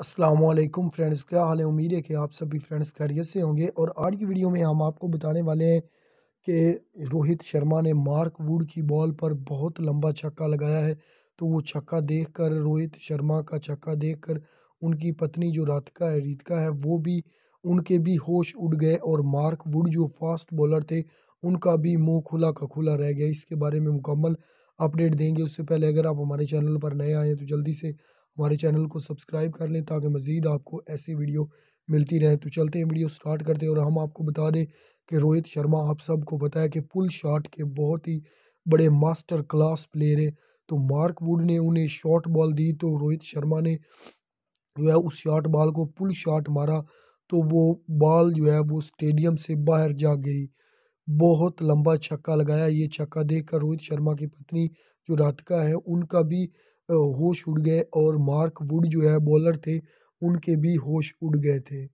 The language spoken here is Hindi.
असलम फ्रेंड्स क्या हाल है उम्मीद है कि आप सभी फ्रेंड्स खैरियत से होंगे और आज की वीडियो में हम आपको बताने वाले हैं कि रोहित शर्मा ने मार्क वुड की बॉल पर बहुत लंबा छक्का लगाया है तो वो छक्का देखकर रोहित शर्मा का छक्का देखकर उनकी पत्नी जो रातिका है रीतिका है वो भी उनके भी होश उड़ गए और मार्क वुड जो फास्ट बॉलर थे उनका भी मुँह खुला का खुला रह गया इसके बारे में मुकम्मल अपडेट देंगे उससे पहले अगर आप हमारे चैनल पर नए आए हैं तो जल्दी से हमारे चैनल को सब्सक्राइब कर लें ताकि मज़ीद आपको ऐसी वीडियो मिलती रहे तो चलते हैं वीडियो स्टार्ट करते हैं और हम आपको बता दें कि रोहित शर्मा आप सबको बताया कि पुल शॉट के बहुत ही बड़े मास्टर क्लास प्लेयर हैं तो मार्क वुड ने उन्हें शॉट बॉल दी तो रोहित शर्मा ने जो है उस शॉट बॉल को पुल शॉट मारा तो वो बॉल जो है वो स्टेडियम से बाहर जा गिरी बहुत लंबा छक्का लगाया ये छक्का देखकर रोहित शर्मा की पत्नी जो राधिका है उनका भी होश उड़ गए और मार्क वुड जो है बॉलर थे उनके भी होश उड़ गए थे